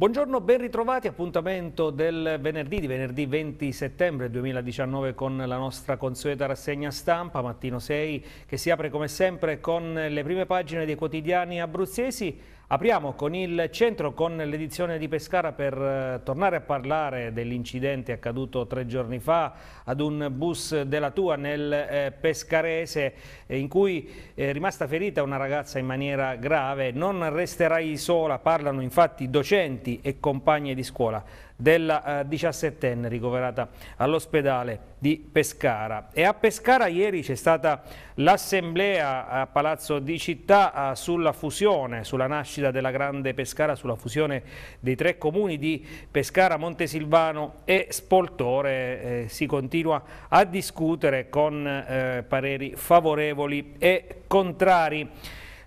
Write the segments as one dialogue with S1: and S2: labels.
S1: Buongiorno, ben ritrovati, appuntamento del venerdì, di venerdì 20 settembre 2019 con la nostra consueta rassegna stampa, mattino 6, che si apre come sempre con le prime pagine dei quotidiani abruzzesi. Apriamo con il centro, con l'edizione di Pescara per eh, tornare a parlare dell'incidente accaduto tre giorni fa ad un bus della Tua nel eh, Pescarese eh, in cui è rimasta ferita una ragazza in maniera grave. Non resterai sola, parlano infatti docenti e compagne di scuola della eh, diciassettenne ricoverata all'ospedale di Pescara. E a Pescara ieri c'è stata l'assemblea a Palazzo di Città eh, sulla fusione, sulla nascita della Grande Pescara, sulla fusione dei tre comuni di Pescara, Montesilvano e Spoltore. Eh, si continua a discutere con eh, pareri favorevoli e contrari.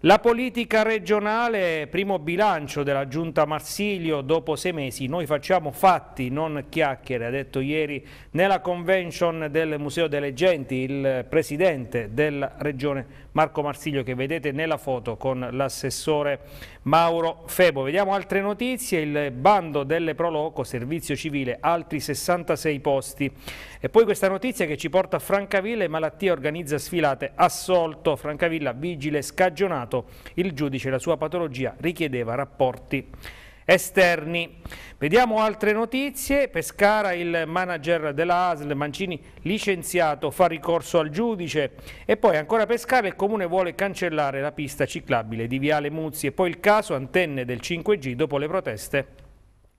S1: La politica regionale, primo bilancio della giunta Marsilio, dopo sei mesi noi facciamo fatti, non chiacchiere, ha detto ieri nella convention del Museo delle Genti il presidente della regione Marco Marsiglio che vedete nella foto con l'assessore Mauro Febo. Vediamo altre notizie, il bando delle Proloco, servizio civile, altri 66 posti. E poi questa notizia che ci porta a Francavilla malattia organizza sfilate, assolto Francavilla, vigile scagionato, il giudice la sua patologia richiedeva rapporti esterni. Vediamo altre notizie, Pescara il manager della ASL Mancini licenziato fa ricorso al giudice e poi ancora Pescara il comune vuole cancellare la pista ciclabile di Viale Muzzi e poi il caso antenne del 5G dopo le proteste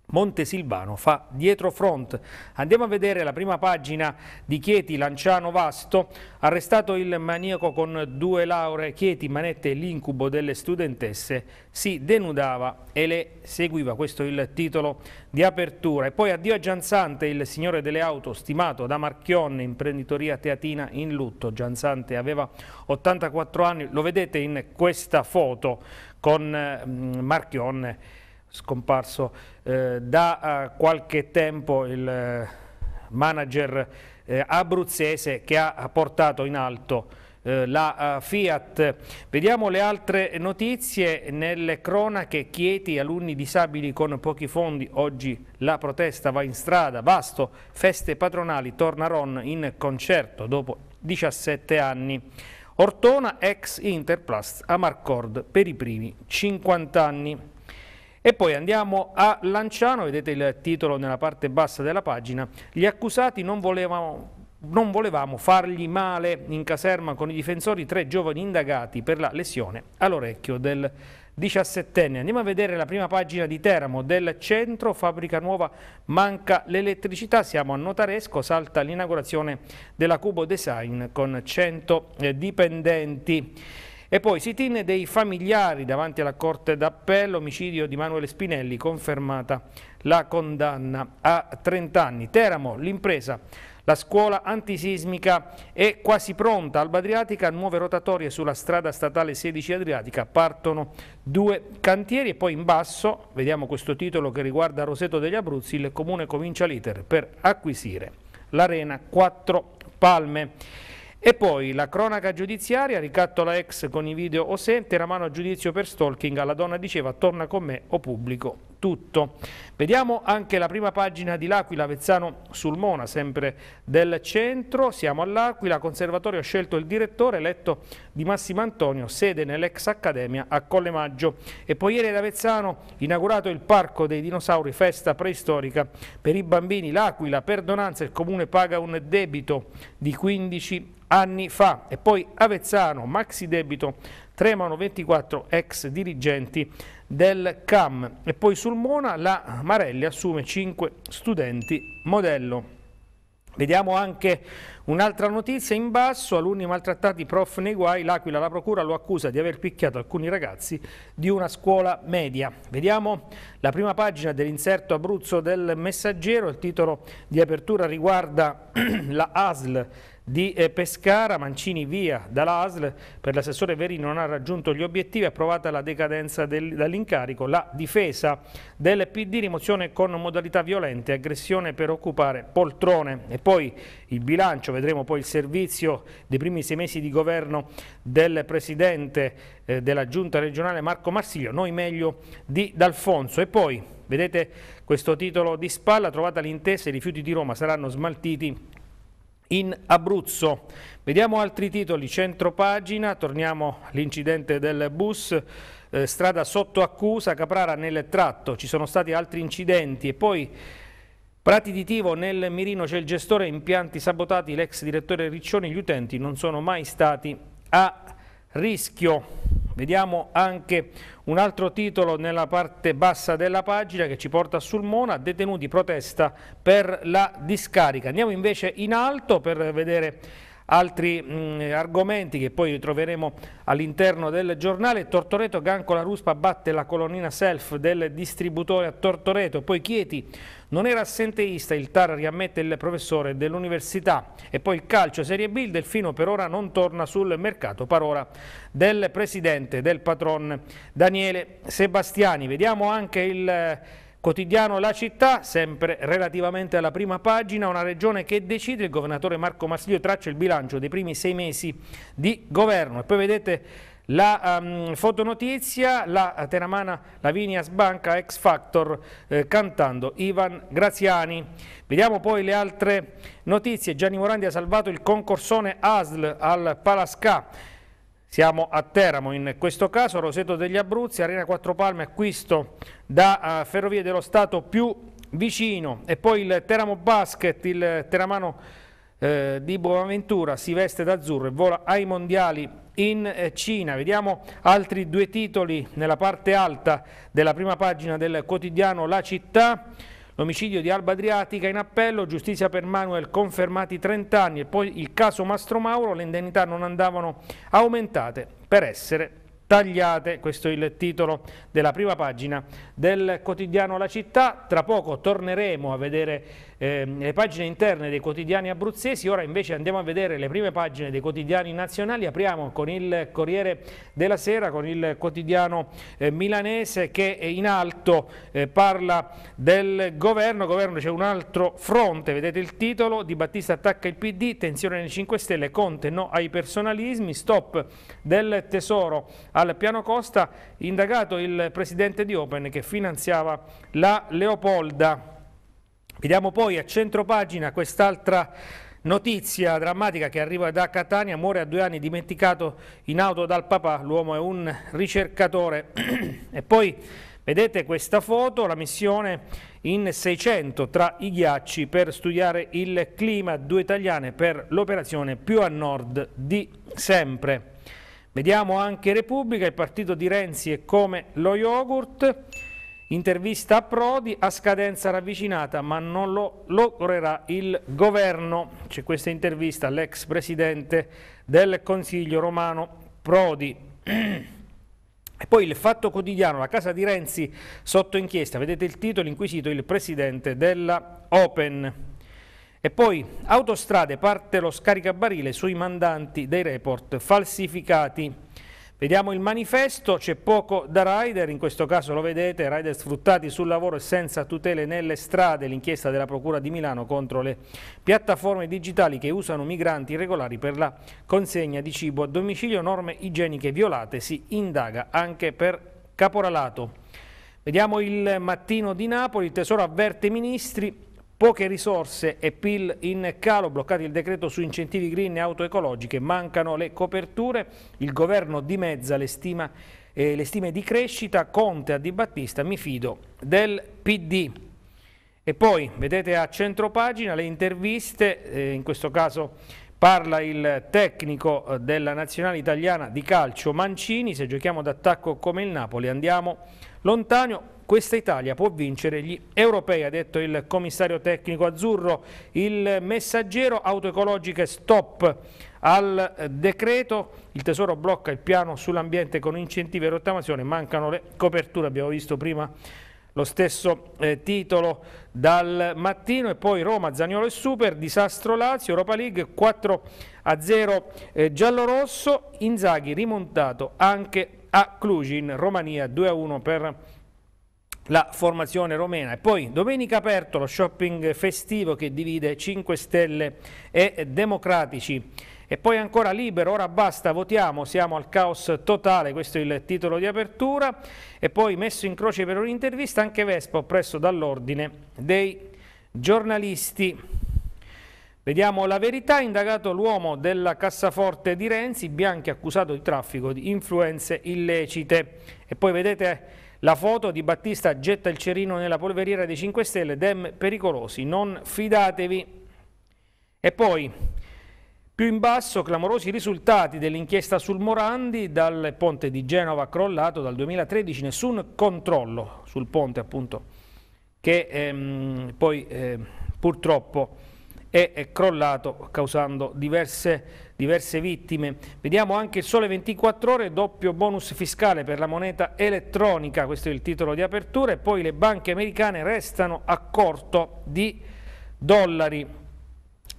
S1: Montesilvano fa dietro front. Andiamo a vedere la prima pagina di Chieti, Lanciano Vasto, arrestato il maniaco con due lauree, Chieti, manette l'incubo delle studentesse, si denudava e le seguiva, questo è il titolo di apertura. E poi addio a Gianzante, il signore delle auto, stimato da Marchionne, imprenditoria teatina in lutto. Gianzante aveva 84 anni, lo vedete in questa foto con eh, Marchionne scomparso eh, da uh, qualche tempo il eh, manager eh, abruzzese che ha portato in alto la Fiat. Vediamo le altre notizie nelle cronache Chieti, alunni disabili con pochi fondi, oggi la protesta va in strada, vasto, feste patronali, torna Ron in concerto dopo 17 anni. Ortona ex Interplast a Marcord per i primi 50 anni. E poi andiamo a Lanciano, vedete il titolo nella parte bassa della pagina, gli accusati non volevano non volevamo fargli male in caserma con i difensori tre giovani indagati per la lesione all'orecchio del 17enne. Andiamo a vedere la prima pagina di Teramo del centro, fabbrica nuova, manca l'elettricità, siamo a Notaresco, salta l'inaugurazione della Cubo Design con 100 eh, dipendenti. E poi sit-in dei familiari davanti alla Corte d'Appello, omicidio di Manuele Spinelli, confermata la condanna a 30 anni. Teramo, l'impresa. La scuola antisismica è quasi pronta. Alba Adriatica, nuove rotatorie sulla strada statale 16 Adriatica. Partono due cantieri e poi in basso, vediamo questo titolo che riguarda Roseto degli Abruzzi, il comune comincia l'iter per acquisire l'arena 4 Palme. E poi la cronaca giudiziaria, ricatto la ex con i video o Osè, mano a giudizio per stalking, alla donna diceva torna con me o pubblico tutto. Vediamo anche la prima pagina di L'Aquila, Vezzano Sulmona, sempre del centro. Siamo all'Aquila, conservatorio ha scelto il direttore, eletto di Massimo Antonio, sede nell'ex Accademia a Collemaggio. E poi ieri ad Avezzano inaugurato il Parco dei Dinosauri, festa preistorica per i bambini. L'Aquila, per donanza, il comune paga un debito di 15 anni fa. E poi Avezzano, maxi debito tremano 24 ex dirigenti del CAM. E poi sul Mona la Marelli assume 5 studenti modello. Vediamo anche un'altra notizia in basso, alunni maltrattati, prof nei guai, l'Aquila la procura lo accusa di aver picchiato alcuni ragazzi di una scuola media. Vediamo la prima pagina dell'inserto Abruzzo del Messaggero, il titolo di apertura riguarda la ASL di eh, Pescara, Mancini via dall'ASL, per l'assessore Verino non ha raggiunto gli obiettivi, approvata la decadenza dall'incarico, la difesa del PD, rimozione con modalità violente, aggressione per occupare poltrone e poi il bilancio, vedremo poi il servizio dei primi sei mesi di governo del Presidente eh, della Giunta regionale Marco Marsiglio, noi meglio di D'Alfonso e poi vedete questo titolo di spalla, trovata l'intesa, i rifiuti di Roma saranno smaltiti in Abruzzo. Vediamo altri titoli, centro pagina, torniamo all'incidente del bus, eh, strada sotto accusa, Caprara nel tratto, ci sono stati altri incidenti e poi Prati di Tivo, nel mirino c'è il gestore, impianti sabotati, l'ex direttore Riccioni, gli utenti non sono mai stati a rischio. Vediamo anche un altro titolo nella parte bassa della pagina che ci porta sul Mona, detenuti protesta per la discarica. Andiamo invece in alto per vedere altri mh, mm, argomenti che poi troveremo all'interno del giornale. Tortoreto Ganco la Ruspa batte la colonnina self del distributore a Tortoreto, poi Chieti non era assenteista, il TAR riammette il professore dell'università e poi il calcio Serie B, il Delfino per ora non torna sul mercato, parola del presidente del patron Daniele Sebastiani. Vediamo anche il Quotidiano La Città, sempre relativamente alla prima pagina, una regione che decide, il governatore Marco Marsiglio traccia il bilancio dei primi sei mesi di governo. E poi vedete la um, fotonotizia, la teramana Lavinia sbanca X Factor eh, cantando Ivan Graziani. Vediamo poi le altre notizie. Gianni Morandi ha salvato il concorsone ASL al Palasca. Siamo a Teramo in questo caso, Roseto degli Abruzzi, Arena Quattro Palme acquisto da uh, Ferrovie dello Stato più vicino e poi il Teramo Basket, il teramano eh, di Boaventura si veste d'azzurro e vola ai mondiali in eh, Cina. Vediamo altri due titoli nella parte alta della prima pagina del quotidiano La Città. L'omicidio di Alba Adriatica in appello, giustizia per Manuel confermati 30 anni e poi il caso Mastro Mauro, le indennità non andavano aumentate per essere tagliate. Questo è il titolo della prima pagina del quotidiano La Città. Tra poco torneremo a vedere eh, le pagine interne dei quotidiani abruzzesi, ora invece andiamo a vedere le prime pagine dei quotidiani nazionali, apriamo con il Corriere della Sera, con il quotidiano eh, milanese che in alto eh, parla del governo, governo c'è un altro fronte, vedete il titolo, Di Battista attacca il PD, tensione nel 5 Stelle, Conte no ai personalismi, stop del Tesoro al piano Costa, indagato il presidente di Open che finanziava la Leopolda. Vediamo poi a centro pagina quest'altra Notizia drammatica che arriva da Catania, muore a due anni dimenticato in auto dal papà, l'uomo è un ricercatore. e poi vedete questa foto, la missione in 600 tra i ghiacci per studiare il clima, due italiane per l'operazione più a nord di sempre. Vediamo anche Repubblica, il partito di Renzi è come lo yogurt. Intervista a Prodi a scadenza ravvicinata ma non lo logrerà il governo. C'è questa intervista all'ex presidente del Consiglio romano Prodi. E poi il Fatto Quotidiano, la casa di Renzi sotto inchiesta, vedete il titolo inquisito il presidente della Open. E poi autostrade parte lo scaricabarile sui mandanti dei report falsificati. Vediamo il manifesto, c'è poco da rider, in questo caso lo vedete, rider sfruttati sul lavoro e senza tutele nelle strade, l'inchiesta della Procura di Milano contro le piattaforme digitali che usano migranti irregolari per la consegna di cibo a domicilio, norme igieniche violate, si indaga anche per caporalato. Vediamo il mattino di Napoli, il Tesoro avverte i ministri, Poche risorse e PIL in calo, bloccati il decreto su incentivi green e auto ecologiche, mancano le coperture, il governo dimezza le, stima, eh, le stime di crescita, Conte a Di Battista, mi fido del PD. E poi vedete a centro pagina le interviste, eh, in questo caso parla il tecnico eh, della nazionale italiana di calcio Mancini, se giochiamo d'attacco come il Napoli andiamo lontano, questa Italia può vincere gli europei, ha detto il commissario tecnico azzurro. Il messaggero autoecologiche stop al decreto, il Tesoro blocca il piano sull'ambiente con incentivi e rottamazione, mancano le coperture, abbiamo visto prima lo stesso eh, titolo dal mattino e poi Roma, Zagnolo e Super, disastro Lazio, Europa League 4 a 0 eh, giallo-rosso, Inzaghi rimontato anche a Cluj in Romania 2 a 1 per la formazione romena. E poi domenica aperto lo shopping festivo che divide 5 Stelle e Democratici. E poi ancora libero, ora basta, votiamo, siamo al caos totale, questo è il titolo di apertura. E poi messo in croce per un'intervista anche Vespa, oppresso dall'ordine dei giornalisti. Vediamo la verità, indagato l'uomo della cassaforte di Renzi, Bianchi accusato di traffico di influenze illecite. E poi vedete la foto di Battista getta il cerino nella polveriera dei 5 Stelle, dem pericolosi, non fidatevi. E poi, più in basso, clamorosi risultati dell'inchiesta sul Morandi, dal ponte di Genova crollato dal 2013, nessun controllo sul ponte appunto, che ehm, poi eh, purtroppo è, è crollato causando diverse diverse vittime. Vediamo anche il sole 24 ore, doppio bonus fiscale per la moneta elettronica, questo è il titolo di apertura, e poi le banche americane restano a corto di dollari.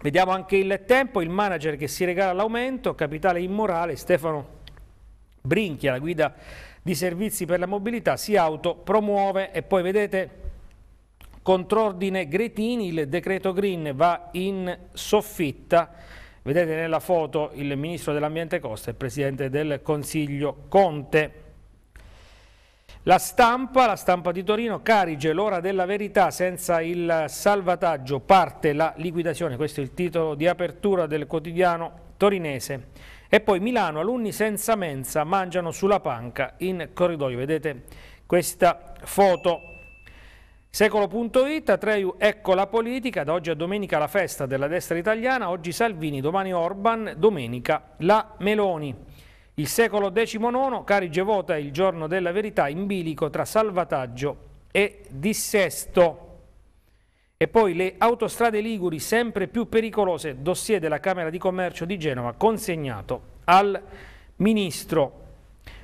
S1: Vediamo anche il tempo, il manager che si regala l'aumento, capitale immorale, Stefano Brinchi alla guida di servizi per la mobilità, si autopromuove e poi vedete contrordine Gretini, il decreto Green va in soffitta Vedete nella foto il ministro dell'ambiente Costa e il presidente del Consiglio Conte. La stampa, la stampa di Torino, Carige, l'ora della verità, senza il salvataggio parte la liquidazione, questo è il titolo di apertura del quotidiano torinese. E poi Milano, alunni senza mensa mangiano sulla panca in corridoio, vedete questa foto Secolo.it, Atreju, ecco la politica, da oggi a domenica la festa della destra italiana, oggi Salvini, domani Orban, domenica la Meloni. Il secolo XIX, Carige vota il giorno della verità in bilico tra salvataggio e dissesto. E poi le autostrade liguri sempre più pericolose, dossier della Camera di Commercio di Genova consegnato al Ministro.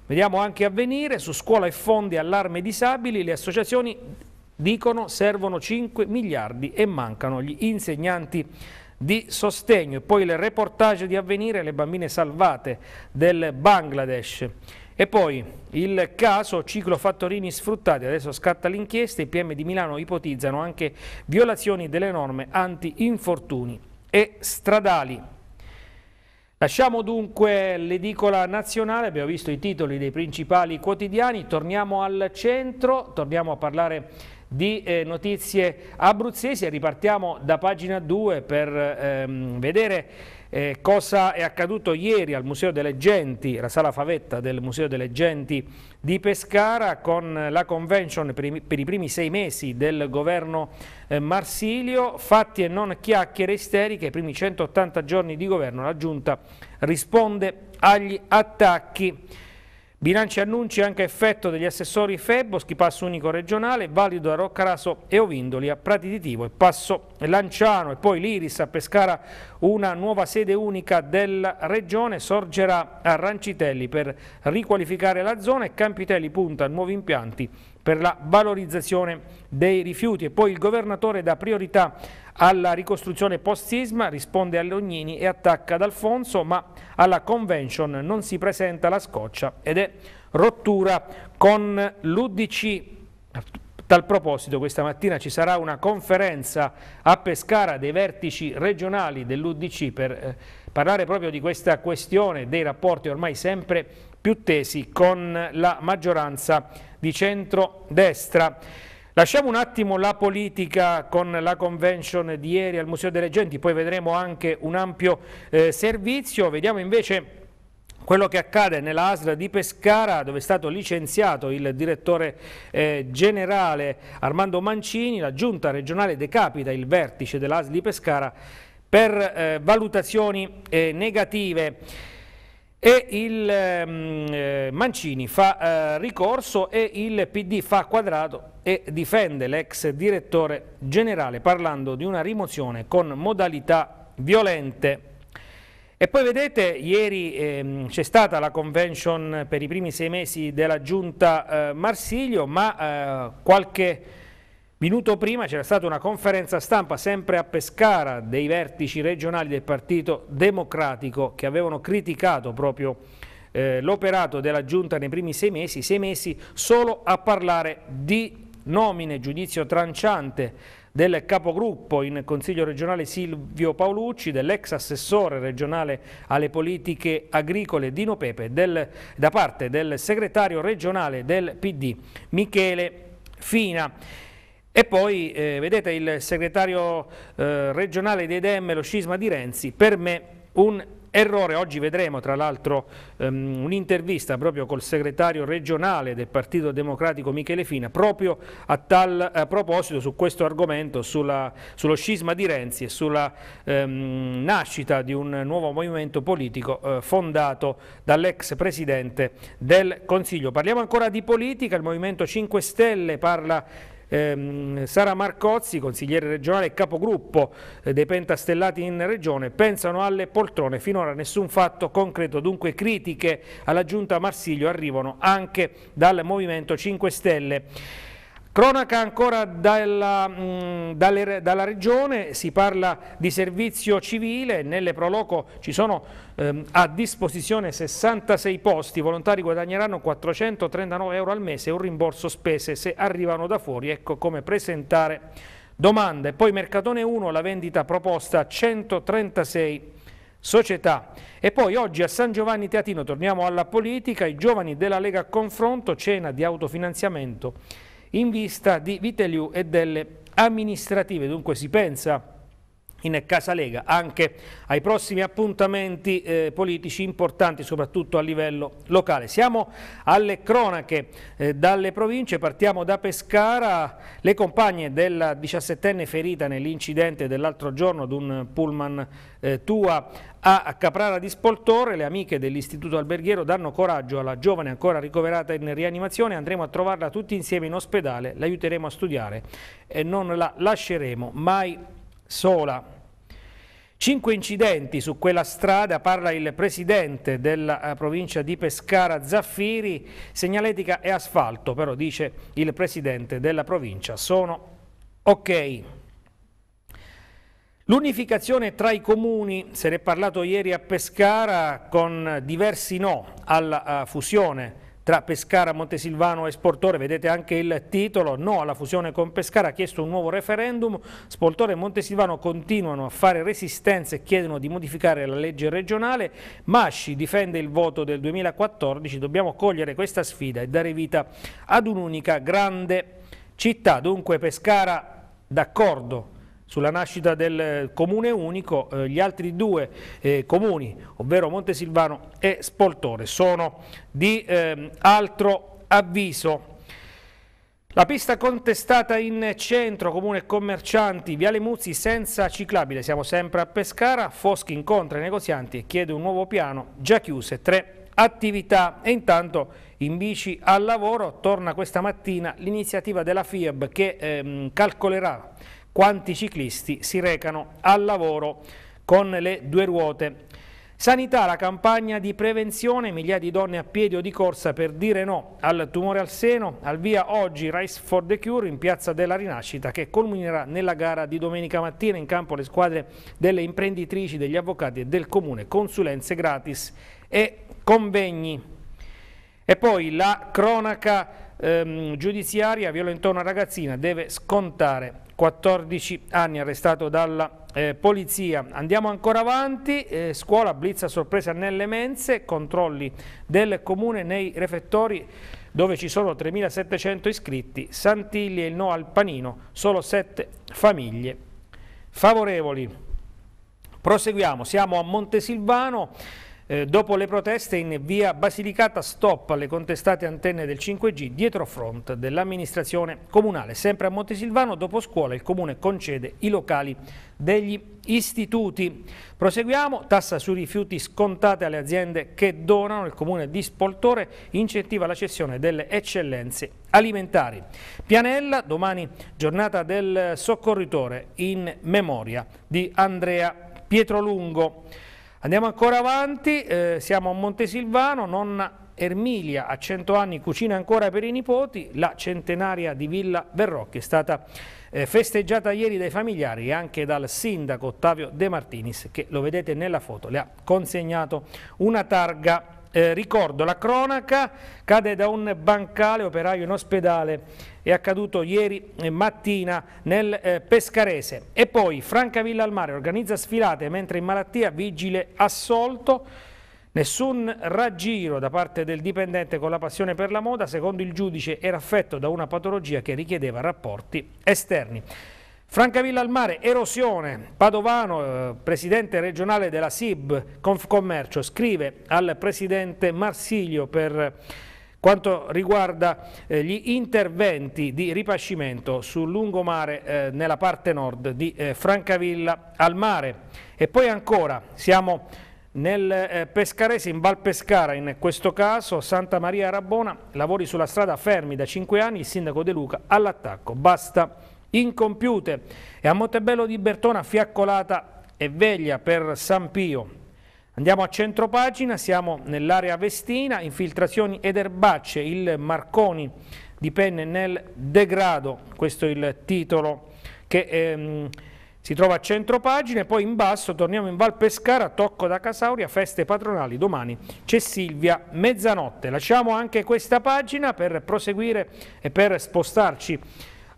S1: Vediamo anche avvenire su scuola e fondi allarme disabili, le associazioni dicono servono 5 miliardi e mancano gli insegnanti di sostegno. E poi il reportage di avvenire, le bambine salvate del Bangladesh. E poi il caso ciclofattorini sfruttati, adesso scatta l'inchiesta, i PM di Milano ipotizzano anche violazioni delle norme anti-infortuni e stradali. Lasciamo dunque l'edicola nazionale, abbiamo visto i titoli dei principali quotidiani, torniamo al centro, torniamo a parlare di eh, notizie abruzzesi e ripartiamo da pagina 2 per ehm, vedere eh, cosa è accaduto ieri al Museo delle Genti, la sala favetta del Museo delle Genti di Pescara con la convention per i, per i primi sei mesi del governo eh, Marsilio, fatti e non chiacchiere isteriche, i primi 180 giorni di governo la Giunta risponde agli attacchi Bilanci e annunci anche effetto degli assessori Febboschi, passo unico regionale, valido a Roccaraso e Ovindoli, a Prati di Tivo e passo Lanciano e poi l'Iris a Pescara, una nuova sede unica della regione sorgerà a Rancitelli per riqualificare la zona e Campitelli punta a nuovi impianti per la valorizzazione dei rifiuti e poi il governatore dà priorità alla ricostruzione post-sisma risponde a Leognini e attacca ad Alfonso, ma alla convention non si presenta la scoccia ed è rottura con l'Udc. A tal proposito questa mattina ci sarà una conferenza a Pescara dei vertici regionali dell'Udc per eh, parlare proprio di questa questione dei rapporti ormai sempre più tesi con la maggioranza di centro-destra. Lasciamo un attimo la politica con la convention di ieri al Museo delle Genti, poi vedremo anche un ampio eh, servizio, vediamo invece quello che accade nella ASL di Pescara dove è stato licenziato il direttore eh, generale Armando Mancini, la giunta regionale decapita il vertice dell'ASL di Pescara per eh, valutazioni eh, negative e il ehm, eh, Mancini fa eh, ricorso e il PD fa quadrato e difende l'ex direttore generale parlando di una rimozione con modalità violente. E poi vedete, ieri ehm, c'è stata la convention per i primi sei mesi della giunta eh, Marsiglio, ma eh, qualche minuto prima c'era stata una conferenza stampa sempre a Pescara dei vertici regionali del Partito Democratico che avevano criticato proprio eh, l'operato della giunta nei primi sei mesi, sei mesi solo a parlare di nomine giudizio tranciante del capogruppo in Consiglio regionale Silvio Paolucci, dell'ex assessore regionale alle politiche agricole Dino Pepe, del, da parte del segretario regionale del PD Michele Fina. E poi, eh, vedete, il segretario eh, regionale dei Dem, lo scisma di Renzi, per me un errore. Oggi vedremo tra l'altro um, un'intervista proprio col segretario regionale del Partito Democratico Michele Fina proprio a tal a proposito su questo argomento, sulla, sullo scisma di Renzi e sulla um, nascita di un nuovo movimento politico uh, fondato dall'ex presidente del Consiglio. Parliamo ancora di politica, il Movimento 5 Stelle parla ehm, Sara Marcozzi, consigliere regionale e capogruppo eh, dei pentastellati in regione, pensano alle poltrone, finora nessun fatto concreto, dunque critiche alla giunta Marsiglio arrivano anche dal Movimento 5 Stelle. Cronaca ancora dalla, mh, mm, dalle, dalla, regione, si parla di servizio civile, nelle Proloco ci sono ehm, a disposizione 66 posti, i volontari guadagneranno 439 euro al mese e un rimborso spese se arrivano da fuori, ecco come presentare domande. Poi Mercatone 1, la vendita proposta a 136 società. E poi oggi a San Giovanni Teatino, torniamo alla politica, i giovani della Lega a Confronto, cena di autofinanziamento in vista di Viteliu e delle amministrative. Dunque si pensa in Casa Lega, anche ai prossimi appuntamenti eh, politici importanti soprattutto a livello locale. Siamo alle cronache eh, dalle province, partiamo da Pescara, le compagne della 17enne ferita nell'incidente dell'altro giorno ad un pullman eh, Tua a Caprara di Spoltore, le amiche dell'Istituto Alberghiero danno coraggio alla giovane ancora ricoverata in rianimazione, andremo a trovarla tutti insieme in ospedale, l'aiuteremo a studiare e non la lasceremo mai sola. Cinque incidenti su quella strada, parla il presidente della eh, provincia di Pescara Zaffiri, segnaletica e asfalto, però dice il presidente della provincia, sono ok. L'unificazione tra i comuni, se ne è parlato ieri a Pescara con diversi no alla eh, fusione tra Pescara, Montesilvano e Sportore, vedete anche il titolo, no alla fusione con Pescara, ha chiesto un nuovo referendum, Sportore e Montesilvano continuano a fare resistenze e chiedono di modificare la legge regionale, Masci difende il voto del 2014, dobbiamo cogliere questa sfida e dare vita ad un'unica grande città, dunque Pescara d'accordo sulla nascita del eh, comune unico, eh, gli altri due eh, comuni, ovvero Montesilvano e Spoltore, sono di ehm, altro avviso. La pista contestata in centro, comune commercianti, Viale Muzzi senza ciclabile, siamo sempre a Pescara, Foschi incontra i negozianti e chiede un nuovo piano, già chiuse tre attività e intanto in bici al lavoro torna questa mattina l'iniziativa della FIAB che ehm, calcolerà quanti ciclisti si recano al lavoro con le due ruote. Sanità, la campagna di prevenzione, migliaia di donne a piedi o di corsa per dire no al tumore al seno, al via oggi Rice for the Cure in Piazza della Rinascita che culminerà nella gara di domenica mattina in campo le squadre delle imprenditrici, degli avvocati e del comune, consulenze gratis e convegni. E poi la cronaca ehm, giudiziaria violentò una ragazzina, deve scontare 14 anni arrestato dalla eh, polizia. Andiamo ancora avanti, eh, scuola blitz sorpresa nelle mense, controlli del comune nei refettori dove ci sono 3.700 iscritti, Santilli e il no al panino, solo 7 famiglie favorevoli. Proseguiamo, siamo a Montesilvano. Eh, dopo le proteste in via Basilicata stop alle contestate antenne del 5G dietro front dell'amministrazione comunale. Sempre a Montesilvano dopo scuola il comune concede i locali degli istituti. Proseguiamo, tassa sui rifiuti scontate alle aziende che donano, il comune di Spoltore incentiva la cessione delle eccellenze alimentari. Pianella, domani giornata del soccorritore in memoria di Andrea Pietrolungo. Andiamo ancora avanti, eh, siamo a Montesilvano, nonna Ermilia a 100 anni cucina ancora per i nipoti, la centenaria di Villa Verrocchi è stata eh, festeggiata ieri dai familiari e anche dal sindaco Ottavio De Martinis che lo vedete nella foto, le ha consegnato una targa eh, ricordo la cronaca, cade da un bancale operaio in ospedale è accaduto ieri eh, mattina nel eh, Pescarese. E poi Francavilla al mare organizza sfilate mentre in malattia vigile assolto. Nessun raggiro da parte del dipendente con la passione per la moda, secondo il giudice era affetto da una patologia che richiedeva rapporti esterni. Francavilla al mare, erosione. Padovano, eh, presidente regionale della SIB Confcommercio, scrive al presidente Marsilio per quanto riguarda eh, gli interventi di ripascimento sul lungomare eh, nella parte nord di eh, Francavilla al mare e poi ancora siamo nel eh, Pescarese, in Val Pescara in questo caso, Santa Maria Rabona, lavori sulla strada fermi da 5 anni, il sindaco De Luca all'attacco, basta incompiute. E a Montebello di Bertona fiaccolata e veglia per San Pio, Andiamo a centro pagina, siamo nell'area Vestina, infiltrazioni ed erbacce, il Marconi dipende nel degrado, questo è il titolo che ehm, si trova a centro pagina, poi in basso torniamo in Val Pescara, Tocco da Casauria, feste patronali, domani c'è Silvia mezzanotte. Lasciamo anche questa pagina per proseguire e per spostarci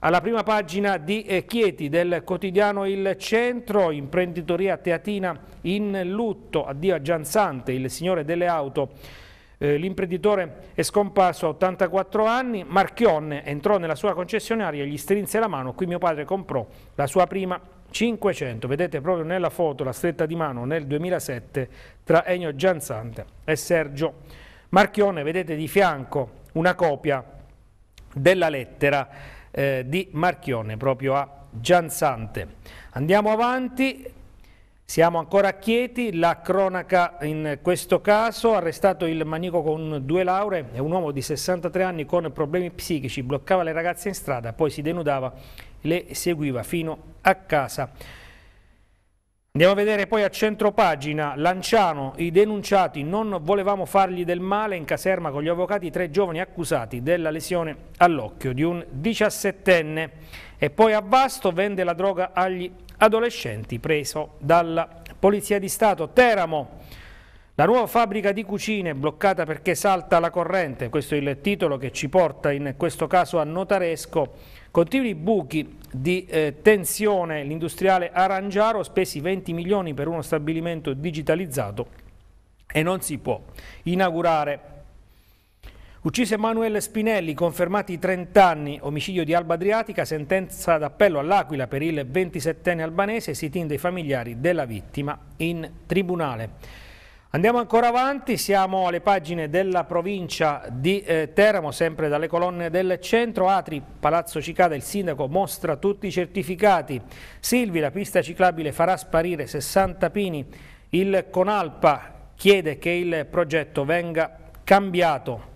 S1: alla prima pagina di eh, Chieti del quotidiano Il Centro, imprenditoria teatina in lutto, addio a Gianzante, il signore delle auto. Eh, l'imprenditore è scomparso a 84 anni, Marchionne entrò nella sua concessionaria, gli strinse la mano, qui mio padre comprò la sua prima 500, vedete proprio nella foto la stretta di mano nel 2007 tra Ennio Gianzante e Sergio Marchionne, vedete di fianco una copia della lettera eh, di Marchione, proprio a Gianzante. Andiamo avanti, siamo ancora a Chieti, la cronaca in questo caso, arrestato il manico con due lauree, è un uomo di 63 anni con problemi psichici, bloccava le ragazze in strada, poi si denudava, le seguiva fino a casa. Andiamo a vedere poi a centro pagina Lanciano, i denunciati, non volevamo fargli del male in caserma con gli avvocati, tre giovani accusati della lesione all'occhio di un 17enne e poi a Vasto vende la droga agli adolescenti preso dalla Polizia di Stato. Teramo, la nuova fabbrica di cucine bloccata perché salta la corrente, questo è il titolo che ci porta in questo caso a Notaresco, continui buchi di eh, tensione, l'industriale Arangiaro spesi 20 milioni per uno stabilimento digitalizzato e non si può inaugurare. Ucciso Emanuele Spinelli, confermati 30 anni, omicidio di Alba Adriatica, sentenza d'appello all'Aquila per il 27enne albanese, sit-in dei familiari della vittima in tribunale. Andiamo ancora avanti, siamo alle pagine della provincia di eh, Teramo, sempre dalle colonne del centro, Atri, Palazzo Cicada, il sindaco mostra tutti i certificati, Silvi, la pista ciclabile farà sparire 60 pini, il Conalpa chiede che il progetto venga cambiato.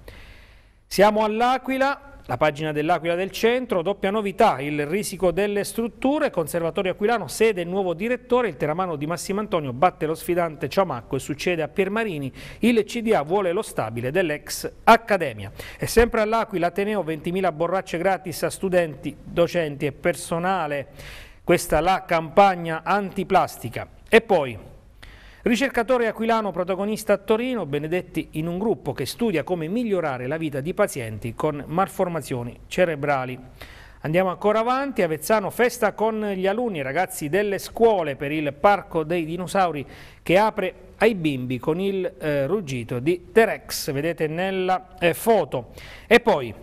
S1: Siamo all'Aquila, la pagina dell'Aquila del Centro, doppia novità, il risico delle strutture, Conservatorio Aquilano, sede il nuovo direttore, il teramano di Massimo Antonio batte lo sfidante Ciamacco e succede a Piermarini, il CDA vuole lo stabile dell'ex Accademia. E sempre all'Aquila Ateneo 20.000 borracce gratis a studenti, docenti e personale, questa la campagna antiplastica. E poi Ricercatore aquilano protagonista a Torino, Benedetti in un gruppo che studia come migliorare la vita di pazienti con malformazioni cerebrali. Andiamo ancora avanti, Avezzano festa con gli alunni, ragazzi delle scuole per il Parco dei Dinosauri che apre ai bimbi con il eh, ruggito di Terex, vedete nella eh, foto. E poi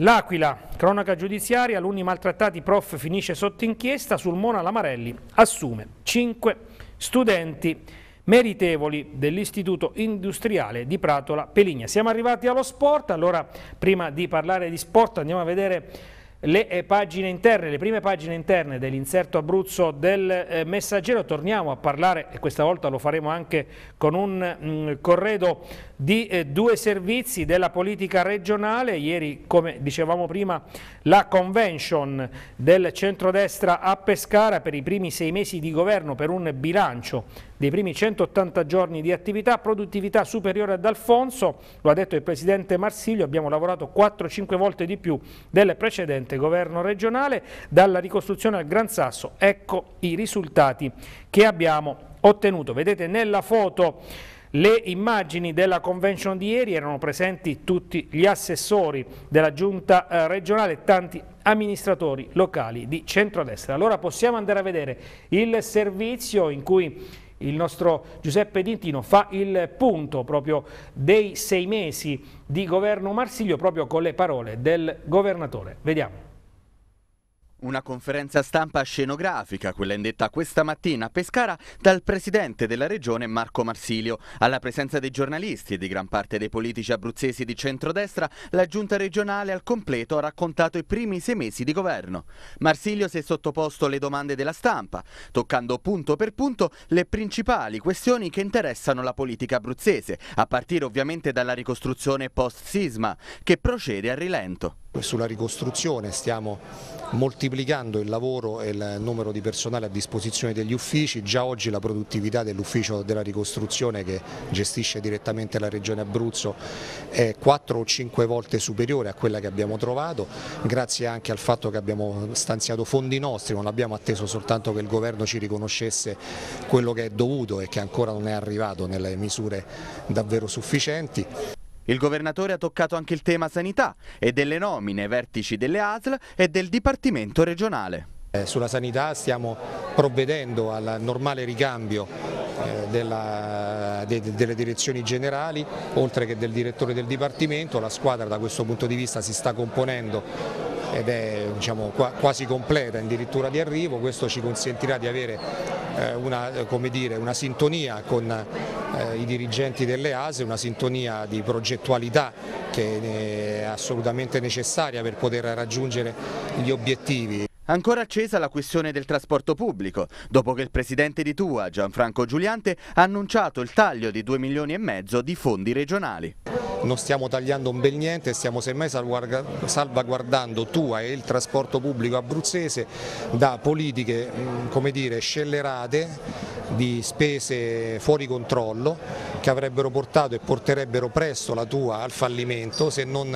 S1: L'Aquila, cronaca giudiziaria, alunni maltrattati, prof finisce sotto inchiesta, sul Mona Lamarelli assume 5 studenti meritevoli dell'Istituto Industriale di Pratola Peligna. Siamo arrivati allo sport, allora prima di parlare di sport andiamo a vedere le eh, pagine interne, le prime pagine interne dell'inserto Abruzzo del eh, Messaggero, torniamo a parlare e questa volta lo faremo anche con un mm, corredo di eh, due servizi della politica regionale, ieri come dicevamo prima la convention del centrodestra a Pescara per i primi sei mesi di governo per un bilancio dei primi 180 giorni di attività, produttività superiore ad Alfonso, lo ha detto il Presidente Marsiglio, abbiamo lavorato 4-5 volte di più del precedente governo regionale, dalla ricostruzione al Gran Sasso, ecco i risultati che abbiamo ottenuto. Vedete nella foto le immagini della convention di ieri erano presenti tutti gli assessori della giunta eh, regionale e tanti amministratori locali di centrodestra. Allora possiamo andare a vedere il servizio in cui il nostro Giuseppe Dintino fa il punto proprio dei sei mesi di governo Marsiglio proprio con le parole del governatore. Vediamo.
S2: Una conferenza stampa scenografica, quella indetta questa mattina a Pescara dal presidente della regione Marco Marsilio. Alla presenza dei giornalisti e di gran parte dei politici abruzzesi di centrodestra, la giunta regionale al completo ha raccontato i primi sei mesi di governo. Marsilio si è sottoposto alle domande della stampa, toccando punto per punto le principali questioni che interessano la politica abruzzese, a partire ovviamente dalla ricostruzione post-sisma, che procede a rilento. Sulla ricostruzione stiamo moltiplicando il lavoro e il numero
S3: di personale a disposizione degli uffici, già oggi la produttività dell'ufficio della ricostruzione che gestisce direttamente la regione Abruzzo è 4 o 5 volte superiore a quella che abbiamo trovato, grazie anche al fatto che abbiamo stanziato fondi nostri, non abbiamo atteso soltanto che il governo ci riconoscesse quello che è dovuto e che ancora non è arrivato nelle
S2: misure davvero sufficienti. Il governatore ha toccato anche il tema sanità e delle nomine ai vertici delle ASL e del Dipartimento regionale. Eh, sulla sanità
S3: stiamo provvedendo al normale ricambio eh, della, de, delle direzioni generali, oltre che del direttore del Dipartimento, la squadra da questo punto di vista si sta componendo ed è diciamo, quasi completa addirittura di arrivo, questo ci consentirà di avere eh, una, dire, una sintonia con eh, i dirigenti delle ASE, una sintonia di progettualità che è assolutamente
S2: necessaria per poter raggiungere gli obiettivi. Ancora accesa la questione del trasporto pubblico, dopo che il presidente di Tua, Gianfranco Giuliante, ha annunciato il taglio di 2 milioni e mezzo di fondi regionali. Non stiamo tagliando un bel niente, stiamo semmai
S3: salvaguardando Tua e il trasporto pubblico abruzzese da politiche come dire, scellerate di spese fuori controllo che avrebbero portato e porterebbero presto la tua al fallimento se non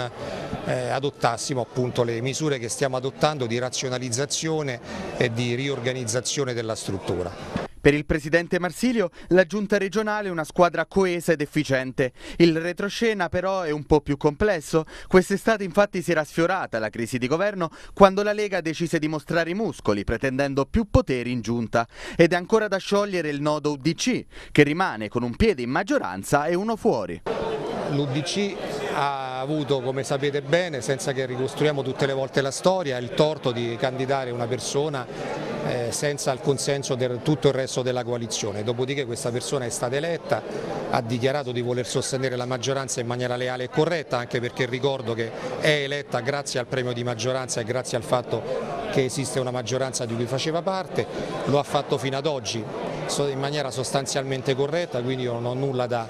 S3: eh, adottassimo appunto le misure che stiamo adottando di razionalizzazione modernizzazione e di
S2: riorganizzazione della struttura. Per il presidente Marsilio la giunta regionale è una squadra coesa ed efficiente. Il retroscena però è un po' più complesso. Quest'estate infatti si era sfiorata la crisi di governo quando la Lega decise di mostrare i muscoli pretendendo più poteri in giunta. Ed è ancora da sciogliere il nodo UDC che rimane con un piede in maggioranza e uno fuori l'Udc
S3: ha avuto, come sapete bene, senza che ricostruiamo tutte le volte la storia, il torto di candidare una persona eh, senza il consenso di tutto il resto della coalizione. Dopodiché questa persona è stata eletta, ha dichiarato di voler sostenere la maggioranza in maniera leale e corretta, anche perché ricordo che è eletta grazie al premio di maggioranza e grazie al fatto che esiste una maggioranza di cui faceva parte, lo ha fatto fino ad oggi in maniera sostanzialmente corretta, quindi io non ho nulla da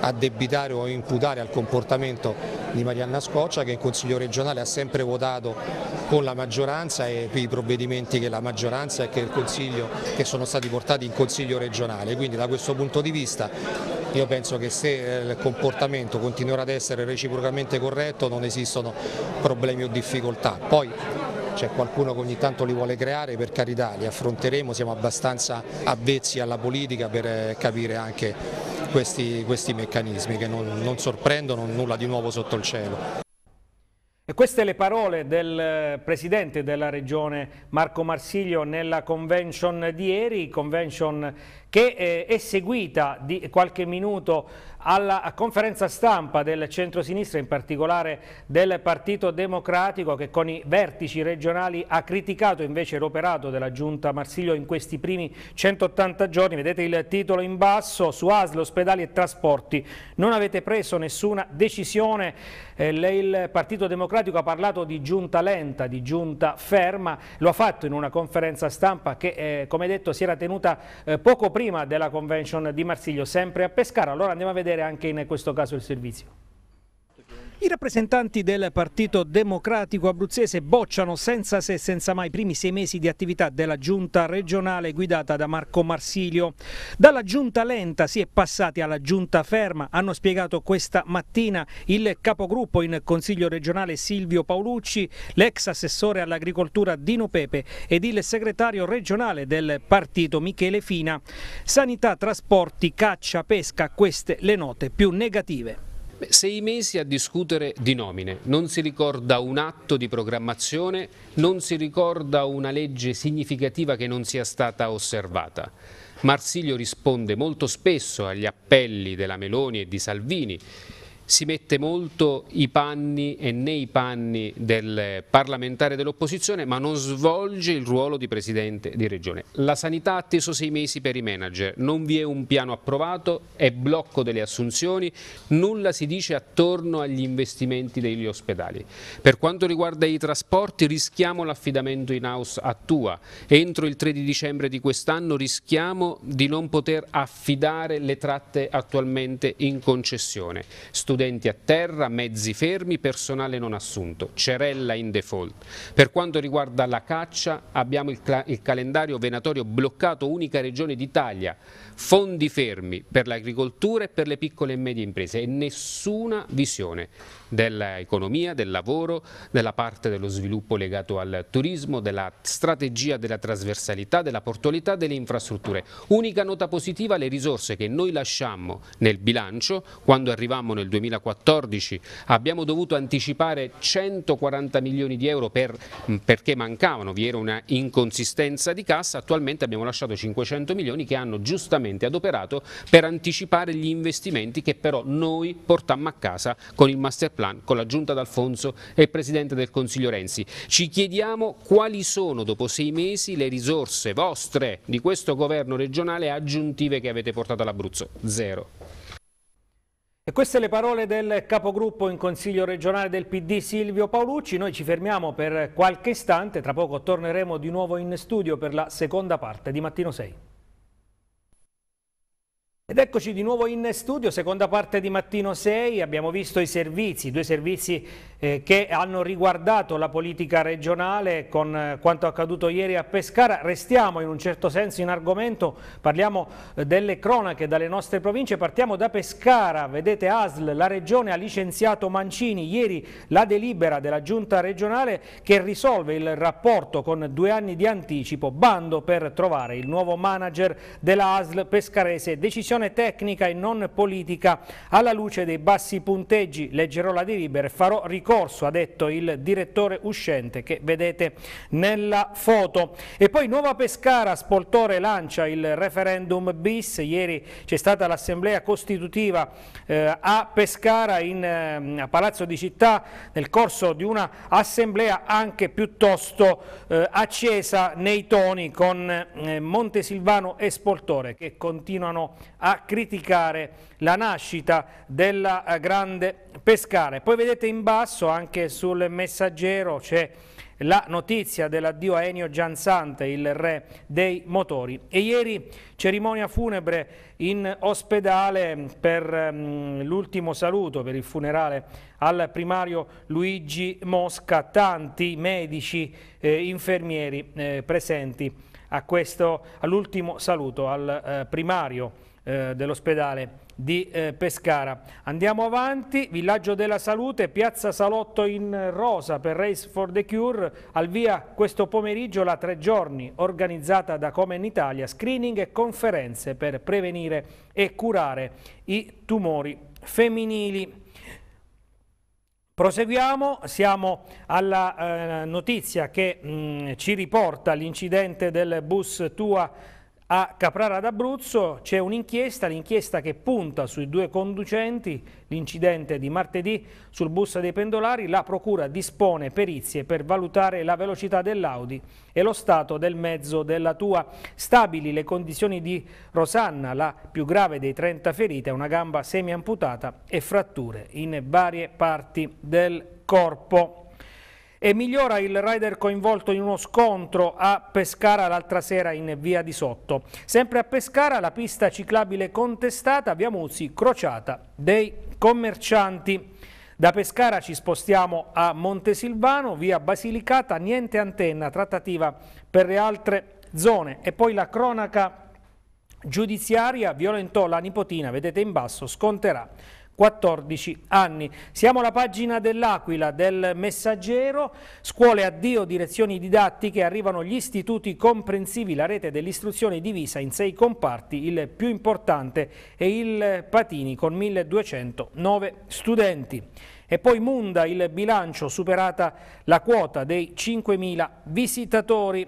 S3: addebitare o imputare al comportamento di Marianna Scoccia che in Consiglio regionale ha sempre votato con la maggioranza e i provvedimenti che la maggioranza e che il Consiglio che sono stati portati in Consiglio regionale. Quindi da questo punto di vista io penso che se eh, il comportamento continuerà ad essere reciprocamente corretto non esistono problemi o difficoltà. Poi c'è qualcuno che ogni tanto li vuole creare, per carità, li affronteremo, siamo abbastanza avvezzi alla politica per eh, capire anche questi, questi meccanismi che non, non sorprendono nulla di nuovo sotto il cielo.
S1: E queste le parole del eh, Presidente della Regione Marco Marsiglio nella convention di ieri, convention che eh, è seguita di qualche minuto alla conferenza stampa del centrosinistra, in particolare del Partito Democratico, che con i vertici regionali ha criticato invece l'operato della giunta Marsiglio in questi primi 180 giorni. Vedete il titolo in basso, su ASL, ospedali e trasporti. Non avete preso nessuna decisione, eh, il Partito Democratico ha parlato di giunta lenta, di giunta ferma, lo ha fatto in una conferenza stampa che, eh, come detto, si era tenuta eh, poco prima della convention di Marsiglio, sempre a Pescara. Allora andiamo a vedere anche in questo caso il servizio? I rappresentanti del Partito Democratico Abruzzese bocciano senza se e senza mai i primi sei mesi di attività della giunta regionale guidata da Marco Marsilio. Dalla giunta lenta si è passati alla giunta ferma, hanno spiegato questa mattina il capogruppo in Consiglio regionale Silvio Paolucci, l'ex assessore all'agricoltura Dino Pepe ed il segretario regionale del partito Michele Fina. Sanità, trasporti, caccia, pesca, queste le note più negative.
S4: Sei mesi a discutere di nomine, non si ricorda un atto di programmazione, non si ricorda una legge significativa che non sia stata osservata. Marsilio risponde molto spesso agli appelli della Meloni e di Salvini si mette molto i panni e nei panni del parlamentare dell'opposizione ma non svolge il ruolo di presidente di regione. La sanità ha atteso sei mesi per i manager, non vi è un piano approvato, è blocco delle assunzioni, nulla si dice attorno agli investimenti degli ospedali. Per quanto riguarda i trasporti rischiamo l'affidamento in house a Tua, entro il 3 di dicembre di quest'anno rischiamo di non poter affidare le tratte attualmente in concessione. Studi studenti a terra, mezzi fermi, personale non assunto, Cerella in default. Per quanto riguarda la caccia abbiamo il, il calendario venatorio bloccato, unica regione d'Italia, fondi fermi per l'agricoltura e per le piccole e medie imprese e nessuna visione dell'economia, del lavoro, della parte dello sviluppo legato al turismo, della strategia della trasversalità, della portualità, delle infrastrutture. Unica nota positiva le risorse che noi lasciammo nel bilancio, quando arrivammo nel 2014 abbiamo dovuto anticipare 140 milioni di euro per, perché mancavano, vi era una inconsistenza di cassa, attualmente abbiamo lasciato 500 milioni che hanno giustamente adoperato per anticipare gli investimenti che però noi portammo a casa con il master plan con la giunta d'Alfonso e il Presidente del Consiglio Renzi. Ci chiediamo quali sono dopo sei mesi le risorse vostre di questo governo regionale aggiuntive che avete portato all'Abruzzo. Zero.
S1: E queste le parole del capogruppo in Consiglio regionale del PD Silvio Paolucci. Noi ci fermiamo per qualche istante, tra poco torneremo di nuovo in studio per la seconda parte di Mattino 6. Ed eccoci di nuovo in studio, seconda parte di Mattino 6, abbiamo visto i servizi, due servizi eh, che hanno riguardato la politica regionale con eh, quanto accaduto ieri a Pescara. Restiamo in un certo senso in argomento, parliamo eh, delle cronache dalle nostre province, partiamo da Pescara, vedete ASL, la regione ha licenziato Mancini, ieri la delibera della giunta regionale che risolve il rapporto con due anni di anticipo, bando per trovare il nuovo manager della ASL pescarese, decisione valutazione tecnica e non politica alla luce dei bassi punteggi. Leggerò la delibera e farò ricorso, ha detto il direttore uscente che vedete nella foto. E poi Nuova Pescara, Spoltore lancia il referendum bis. Ieri c'è stata l'assemblea costitutiva eh, a Pescara in eh, a Palazzo di Città nel corso di una assemblea anche piuttosto eh, accesa nei toni con eh, Montesilvano e Spoltore che continuano a a criticare la nascita della eh, grande Pescare. Poi vedete in basso anche sul messaggero c'è la notizia dell'addio a Enio Gianzante, il re dei motori. E ieri cerimonia funebre in ospedale per um, l'ultimo saluto, per il funerale al primario Luigi Mosca, tanti medici, eh, infermieri eh, presenti all'ultimo saluto al eh, primario eh, dell'ospedale di eh, Pescara. Andiamo avanti, Villaggio della Salute, Piazza Salotto in rosa per Race for the Cure, al via questo pomeriggio la tre giorni organizzata da Come in Italia, screening e conferenze per prevenire e curare i tumori femminili. Proseguiamo, siamo alla eh, notizia che mh, mm, ci riporta l'incidente del bus Tua a Caprara d'Abruzzo c'è un'inchiesta, l'inchiesta che punta sui due conducenti, l'incidente di martedì sul bus dei pendolari, la procura dispone perizie per valutare la velocità dell'Audi e lo stato del mezzo della tua. Stabili le condizioni di Rosanna, la più grave dei 30 ferite, una gamba semi amputata e fratture in varie parti del corpo e migliora il rider coinvolto in uno scontro a Pescara l'altra sera in via di Sotto. Sempre a Pescara la pista ciclabile contestata via Muzzi, crociata dei commercianti. Da Pescara ci spostiamo a Montesilvano, via Basilicata, niente antenna, trattativa per le altre zone e poi la cronaca giudiziaria violentò la nipotina, vedete in basso, sconterà 14 anni. Siamo alla pagina dell'Aquila, del Messaggero, scuole addio, direzioni didattiche, arrivano gli istituti comprensivi, la rete dell'istruzione divisa in sei comparti, il più importante è il Patini con 1209 studenti. E poi Munda, il bilancio, superata la quota dei 5.000 visitatori.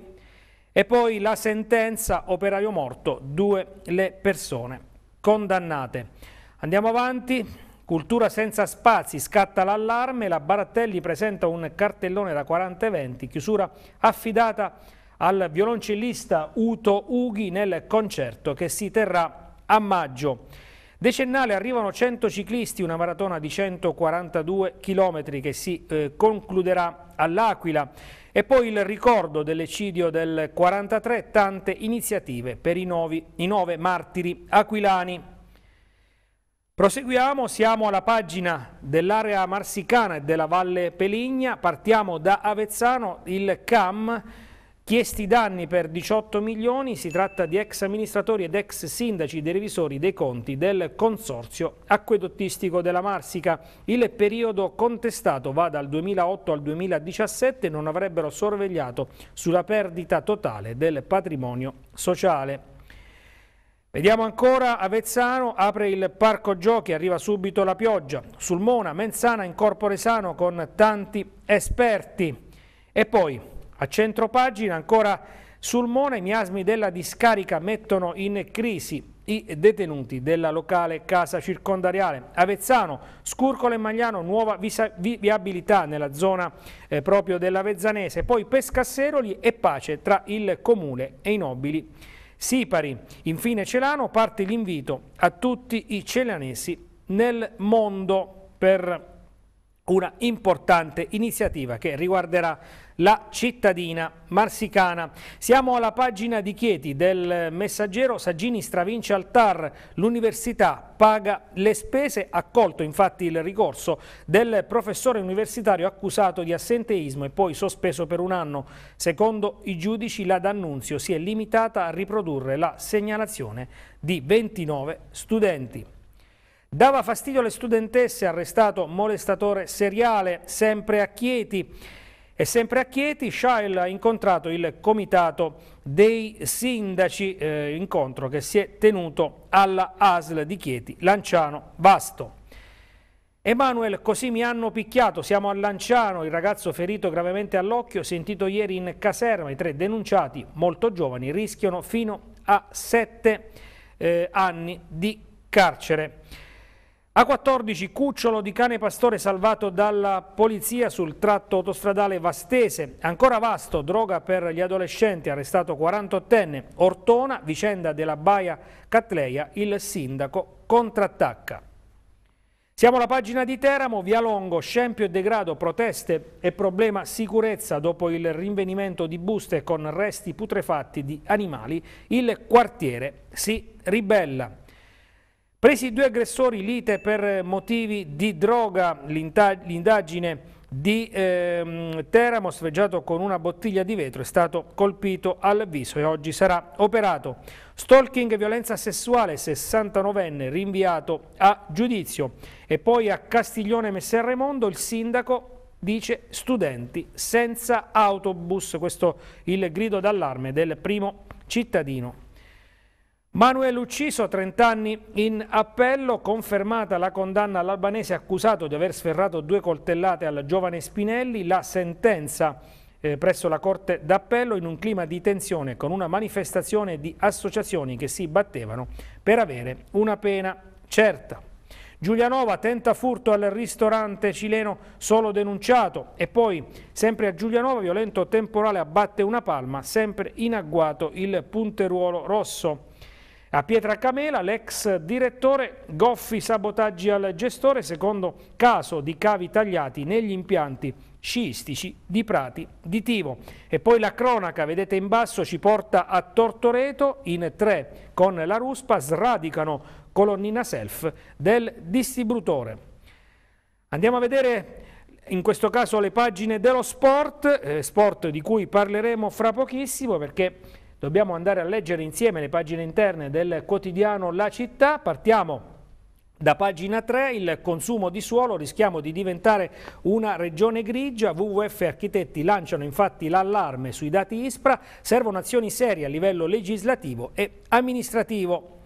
S1: E poi la sentenza, operaio morto, due le persone condannate. Andiamo avanti. Cultura senza spazi, scatta l'allarme, la Barattelli presenta un cartellone da 40 eventi, chiusura affidata al violoncellista Uto Ughi nel concerto che si terrà a maggio. Decennale arrivano 100 ciclisti, una maratona di 142 km che si eh, concluderà all'Aquila. E poi il ricordo dell'eccidio del 43, tante iniziative per i, nuovi, i nove martiri aquilani. Proseguiamo, siamo alla pagina dell'area marsicana e della Valle Peligna, partiamo da Avezzano, il CAM, chiesti danni per 18 milioni, si tratta di ex amministratori ed ex sindaci dei revisori dei conti del Consorzio Acquedottistico della Marsica. Il periodo contestato va dal 2008 al 2017, non avrebbero sorvegliato sulla perdita totale del patrimonio sociale. Vediamo ancora Avezzano, apre il parco giochi, arriva subito la pioggia. Sulmona, Menzana in corpore sano con tanti esperti. E poi a centro pagina ancora Sulmona, i miasmi della discarica mettono in crisi i detenuti della locale casa circondariale. Avezzano, Scurcolo e Magliano, nuova vi viabilità nella zona eh, proprio dell'Avezzanese. Poi Pescasseroli e pace tra il comune e i nobili Sipari. Infine Celano parte l'invito a tutti i celanesi nel mondo per una importante iniziativa che riguarderà la cittadina marsicana. Siamo alla pagina di Chieti del messaggero Saggini stravince al TAR, l'università paga le spese, accolto infatti il ricorso del professore universitario accusato di assenteismo e poi sospeso per un anno. Secondo i giudici la D'Annunzio si è limitata a riprodurre la segnalazione di 29 studenti. Dava fastidio alle studentesse, arrestato molestatore seriale, sempre a Chieti. E sempre a Chieti Shail ha incontrato il comitato dei sindaci, eh, incontro che si è tenuto alla ASL di Chieti, Lanciano Vasto. Emanuel, così mi hanno picchiato, siamo a Lanciano, il ragazzo ferito gravemente all'occhio, sentito ieri in caserma, i tre denunciati, molto giovani, rischiano fino a sette eh, anni di carcere. A 14 cucciolo di cane pastore salvato dalla polizia sul tratto autostradale Vastese, ancora vasto, droga per gli adolescenti, arrestato 48enne, Ortona, vicenda della Baia Catleia, il sindaco contrattacca. Siamo alla pagina di Teramo, Via Longo, scempio e degrado, proteste e problema sicurezza dopo il rinvenimento di buste con resti putrefatti di animali, il quartiere si ribella. Presi due aggressori lite per motivi di droga, l'indagine di ehm, Teramo sfregiato con una bottiglia di vetro è stato colpito al viso e oggi sarà operato. Stalking e violenza sessuale, 69enne, rinviato a giudizio. E poi a Castiglione Messerremondo il sindaco dice studenti senza autobus. Questo è il grido d'allarme del primo cittadino Manuel ucciso, 30 anni in appello, confermata la condanna all'albanese accusato di aver sferrato due coltellate al giovane Spinelli, la sentenza eh, presso la Corte d'Appello in un clima di tensione con una manifestazione di associazioni che si battevano per avere una pena certa. Giulianova tenta furto al ristorante cileno solo denunciato e poi sempre a Giulianova violento temporale abbatte una palma, sempre in agguato il punteruolo rosso. A Pietracamela l'ex direttore goffi sabotaggi al gestore secondo caso di cavi tagliati negli impianti sciistici di Prati di Tivo. E poi la cronaca, vedete in basso, ci porta a Tortoreto in tre con la ruspa, sradicano colonnina self del distributore. Andiamo a vedere in questo caso le pagine dello sport, eh, sport di cui parleremo fra pochissimo perché Dobbiamo andare a leggere insieme le pagine interne del quotidiano La Città. Partiamo da pagina 3 il consumo di suolo rischiamo di diventare una regione grigia, WWF architetti lanciano infatti l'allarme sui dati ISPRA, servono azioni serie a livello legislativo e amministrativo.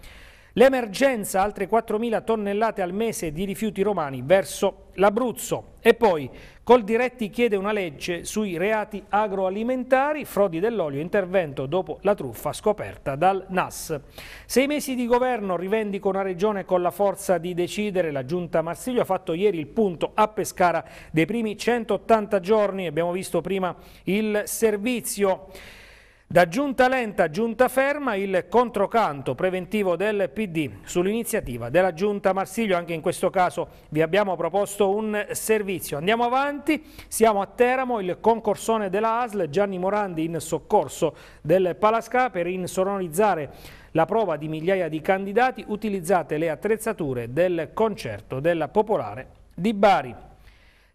S1: L'emergenza, altre 4.000 tonnellate al mese di rifiuti romani verso l'Abruzzo. E poi Coldiretti chiede una legge sui reati agroalimentari, frodi dell'olio, intervento dopo la truffa scoperta dal NAS. Sei mesi di governo, rivendico una regione con la forza di decidere, la giunta Marsiglio ha fatto ieri il punto a Pescara dei primi 180 giorni, abbiamo visto prima il servizio. Da giunta lenta a giunta ferma il controcanto preventivo del PD sull'iniziativa della giunta Marsiglio, anche in questo caso vi abbiamo proposto un servizio. Andiamo avanti, siamo a Teramo, il concorsone della ASL Gianni Morandi in soccorso del Palasca per insonorizzare la prova di migliaia di candidati utilizzate le attrezzature del concerto della Popolare di Bari.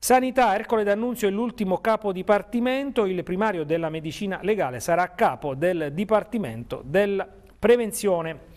S1: Sanità, Ercole D'Annunzio è l'ultimo capo dipartimento, il primario della medicina legale sarà capo del Dipartimento della Prevenzione.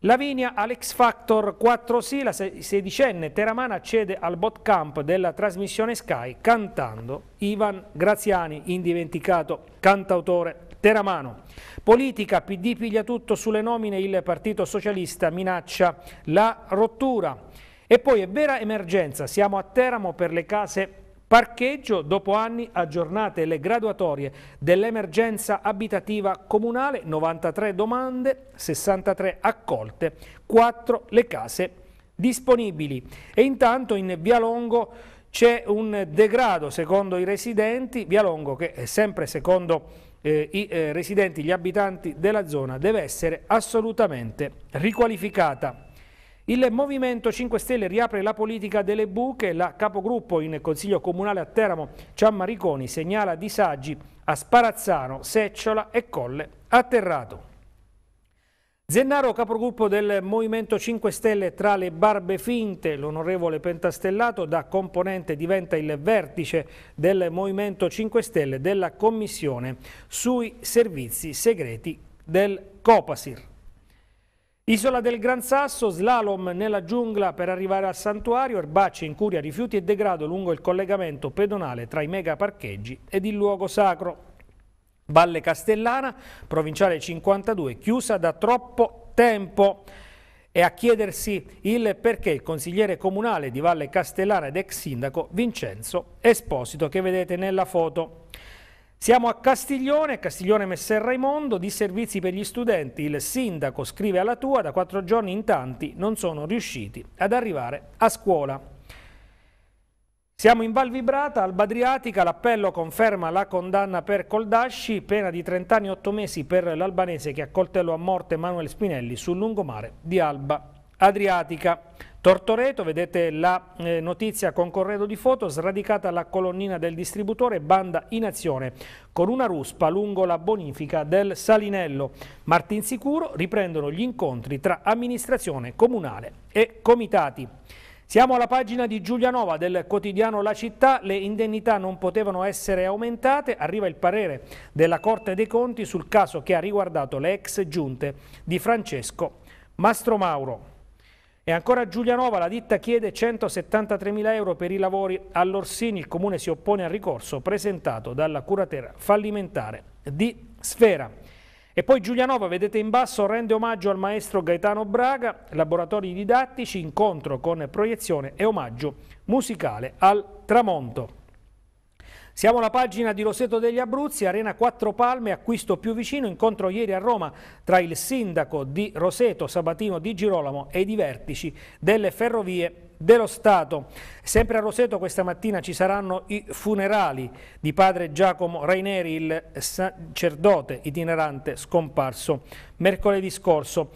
S1: Lavinia Alex Factor 4 sì, la sedicenne teramana accede al bot camp della trasmissione Sky cantando Ivan Graziani, indimenticato cantautore teramano. Politica, PD piglia tutto sulle nomine, il Partito Socialista minaccia la rottura. E poi è vera emergenza, siamo a Teramo per le case parcheggio, dopo anni aggiornate le graduatorie dell'emergenza abitativa comunale, 93 domande, 63 accolte, 4 le case disponibili. E intanto in Via Longo c'è un degrado secondo i residenti, Via Longo che è sempre secondo eh, i eh, residenti, gli abitanti della zona, deve essere assolutamente riqualificata. Il Movimento 5 Stelle riapre la politica delle buche, la capogruppo in Consiglio Comunale a Teramo, Ciammariconi, segnala disagi a Sparazzano, Secciola e Colle Atterrato. Zennaro, capogruppo del Movimento 5 Stelle tra le barbe finte, l'onorevole Pentastellato da componente diventa il vertice del Movimento 5 Stelle della Commissione sui servizi segreti del Copasir. Isola del Gran Sasso, slalom nella giungla per arrivare al santuario, erbacce, incuria, rifiuti e degrado lungo il collegamento pedonale tra i mega parcheggi ed il luogo sacro. Valle Castellana, provinciale 52, chiusa da troppo tempo. E a chiedersi il perché il consigliere comunale di Valle Castellana ed ex sindaco Vincenzo Esposito, che vedete nella foto. Siamo a Castiglione, Castiglione Messer Raimondo, di servizi per gli studenti. Il sindaco scrive alla tua, da quattro giorni in tanti non sono riusciti ad arrivare a scuola. Siamo in Val Vibrata, Alba Adriatica, l'appello conferma la condanna per Coldasci, pena di 30 anni e 8 mesi per l'albanese che ha coltello a morte Manuel Spinelli sul lungomare di Alba Adriatica. Tortoreto, vedete la eh, notizia con corredo di foto, sradicata la colonnina del distributore, banda in azione con una ruspa lungo la bonifica del Salinello. Martinsicuro riprendono gli incontri tra amministrazione comunale e comitati. Siamo alla pagina di Giulianova del quotidiano La Città, le indennità non potevano essere aumentate, arriva il parere della Corte dei Conti sul caso che ha riguardato le ex giunte di Francesco Mastromauro. E ancora Giulianova la ditta chiede 173 mila euro per i lavori all'Orsini. Il comune si oppone al ricorso presentato dalla curatera fallimentare di Sfera. E poi Giulianova, vedete in basso, rende omaggio al maestro Gaetano Braga, laboratori didattici, incontro con proiezione e omaggio musicale al tramonto. Siamo alla pagina di Roseto degli Abruzzi, Arena Quattro Palme, acquisto più vicino, incontro ieri a Roma tra il sindaco di Roseto, Sabatino Di Girolamo e i vertici delle ferrovie dello Stato. Sempre a Roseto questa mattina ci saranno i funerali di padre Giacomo Raineri, il sacerdote itinerante scomparso mercoledì scorso.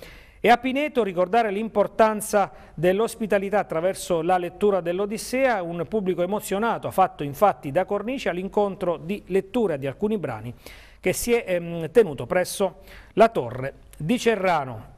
S1: E a Pineto ricordare l'importanza dell'ospitalità attraverso la lettura dell'Odissea, un pubblico emozionato ha fatto infatti da cornice all'incontro di lettura di alcuni brani che si è ehm, tenuto presso la torre di Cerrano.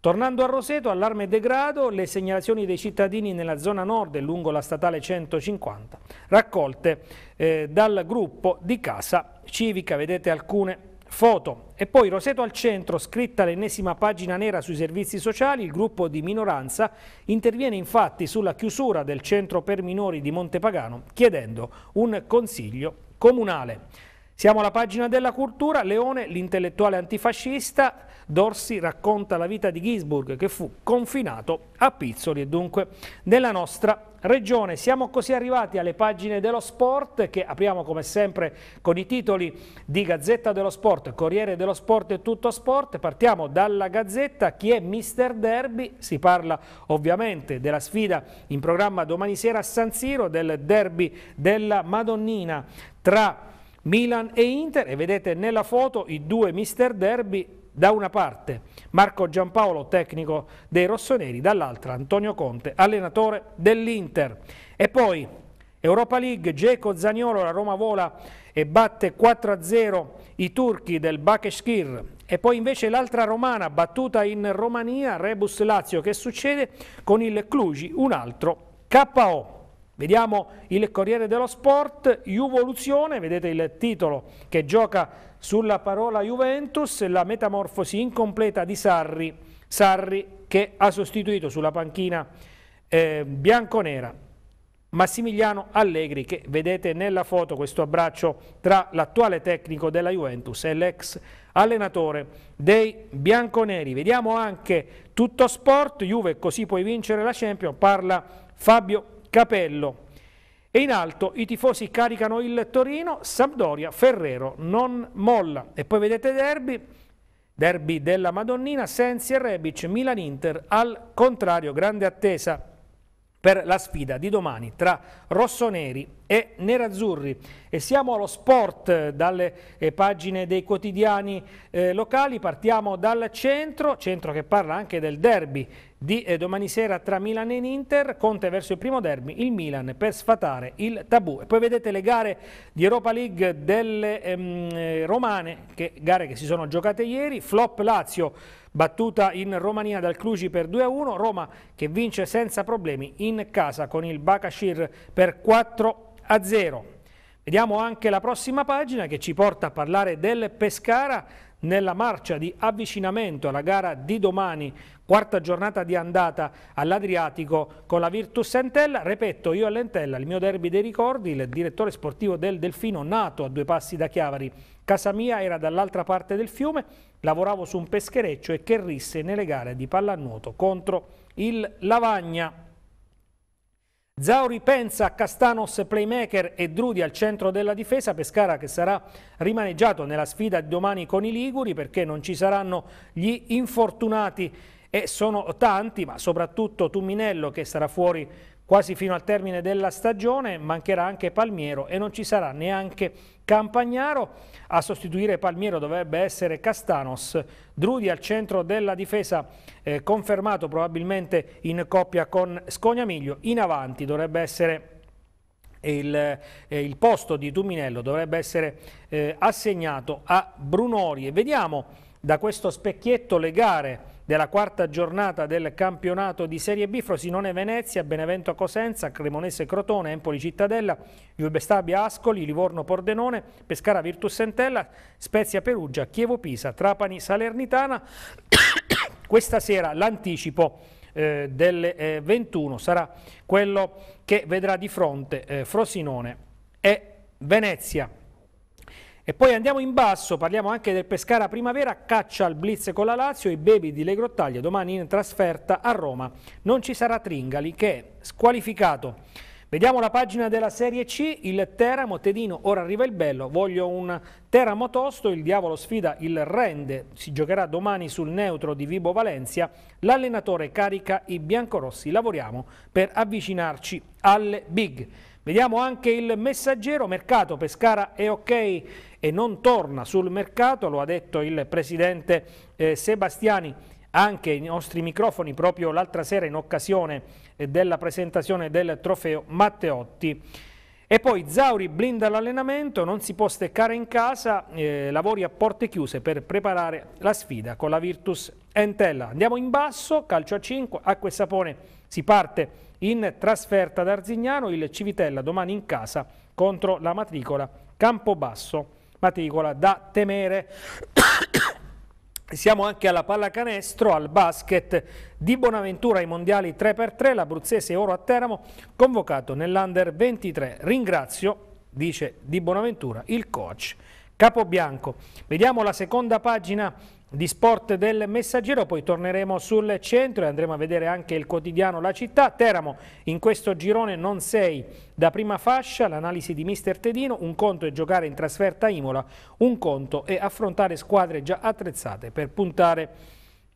S1: Tornando a Roseto, allarme e degrado, le segnalazioni dei cittadini nella zona nord e lungo la statale 150, raccolte eh, dal gruppo di Casa Civica, vedete alcune Foto. E poi Roseto al centro, scritta l'ennesima pagina nera sui servizi sociali, il gruppo di minoranza interviene infatti sulla chiusura del centro per minori di Montepagano chiedendo un consiglio comunale. Siamo alla pagina della cultura, Leone, l'intellettuale antifascista, Dorsi racconta la vita di Gisburg che fu confinato a Pizzoli e dunque nella nostra regione. Siamo così arrivati alle pagine dello sport che apriamo come sempre con i titoli di Gazzetta dello Sport, Corriere dello Sport e Tutto Sport. Partiamo dalla Gazzetta, chi è Mister Derby? Si parla ovviamente della sfida in programma domani sera a San Siro del derby della Madonnina tra Milan e Inter e vedete nella foto i due mister derby da una parte Marco Giampaolo tecnico dei rossoneri, dall'altra Antonio Conte allenatore dell'Inter. E poi Europa League, Geco Zagnolo, la Roma vola e batte 4-0 i turchi del Bakeshkir. E poi invece l'altra romana battuta in Romania, Rebus Lazio, che succede con il Cluj, un altro KO. Vediamo il Corriere dello Sport, Juvoluzione, vedete il titolo che gioca sulla parola Juventus, la metamorfosi incompleta di Sarri, Sarri che ha sostituito sulla panchina eh, bianconera Massimiliano Allegri che vedete nella foto questo abbraccio tra l'attuale tecnico della Juventus e l'ex allenatore dei bianconeri. Vediamo anche tutto sport, Juve così puoi vincere la Champions, parla Fabio Capello. E in alto i tifosi caricano il Torino, Sampdoria, Ferrero non molla. E poi vedete derby, derby della Madonnina, Sensi e Rebic, Milan-Inter al contrario, grande attesa per la sfida di domani tra rossoneri e nerazzurri. E siamo allo sport, dalle eh, pagine dei quotidiani eh, locali, partiamo dal centro, centro che parla anche del derby di eh, domani sera tra Milan e Inter, Conte verso il primo derby, il Milan per sfatare il tabù. E poi vedete le gare di Europa League delle ehm, eh, Romane, che, gare che si sono giocate ieri, flop Lazio battuta in Romania dal Cluji per 2-1, Roma che vince senza problemi in casa con il Bakashir per 4 a 0. Vediamo anche la prossima pagina che ci porta a parlare del Pescara nella marcia di avvicinamento alla gara di domani, quarta giornata di andata all'Adriatico con la Virtus Entella. Ripeto, io all'Entella, il mio derby dei ricordi, il direttore sportivo del Delfino nato a due passi da Chiavari. Casa mia era dall'altra parte del fiume, lavoravo su un peschereccio e che risse nelle gare di pallanuoto contro il Lavagna. Zauri pensa a Castanos playmaker e Drudi al centro della difesa, Pescara che sarà rimaneggiato nella sfida di domani con i Liguri perché non ci saranno gli infortunati e sono tanti ma soprattutto Tumminello che sarà fuori Quasi fino al termine della stagione mancherà anche Palmiero e non ci sarà neanche Campagnaro. A sostituire Palmiero dovrebbe essere Castanos. Drudi al centro della difesa eh, confermato probabilmente in coppia con Scognamiglio. In avanti dovrebbe essere... Il, eh, il, posto di Tuminello dovrebbe essere eh, assegnato a Brunori e vediamo da questo specchietto le gare della quarta giornata del campionato di Serie B, Frosinone Venezia, Benevento Cosenza, Cremonese Crotone, Empoli Cittadella, Juve Stabia Ascoli, Livorno Pordenone, Pescara Virtus Sentella, Spezia Perugia, Chievo Pisa, Trapani Salernitana. Questa sera l'anticipo eh, delle eh, 21 sarà quello che vedrà di fronte eh, Frosinone e Venezia. E poi andiamo in basso, parliamo anche del Pescara Primavera, caccia al blitz con la Lazio, i baby di Le domani in trasferta a Roma. Non ci sarà Tringali che è squalificato. Vediamo la pagina della Serie C, il Teramo, Tedino, ora arriva il bello, voglio un Teramo tosto, il diavolo sfida il Rende, si giocherà domani sul neutro di Vibo Valencia, l'allenatore carica i biancorossi, lavoriamo per avvicinarci alle big. Vediamo anche il messaggero, mercato Pescara è ok e non torna sul mercato, lo ha detto il presidente eh, Sebastiani anche i nostri microfoni proprio l'altra sera in occasione eh, della presentazione del trofeo Matteotti. E poi Zauri blinda l'allenamento, non si può steccare in casa, eh, lavori a porte chiuse per preparare la sfida con la Virtus Entella. Andiamo in basso, calcio a 5, acqua e sapone, si parte in trasferta ad Arzignano il Civitella domani in casa contro la matricola Campobasso, matricola da temere. Siamo anche alla pallacanestro, al basket di Bonaventura ai mondiali 3x3, l'abruzzese Oro a Teramo, convocato nell'Under 23. Ringrazio, dice di Bonaventura, il coach Capobianco. Vediamo la seconda pagina di sport del Messaggero, poi torneremo sul centro e andremo a vedere anche il quotidiano La Città. Teramo in questo girone non sei da prima fascia, l'analisi di mister Tedino, un conto è giocare in trasferta a Imola, un conto è affrontare squadre già attrezzate per puntare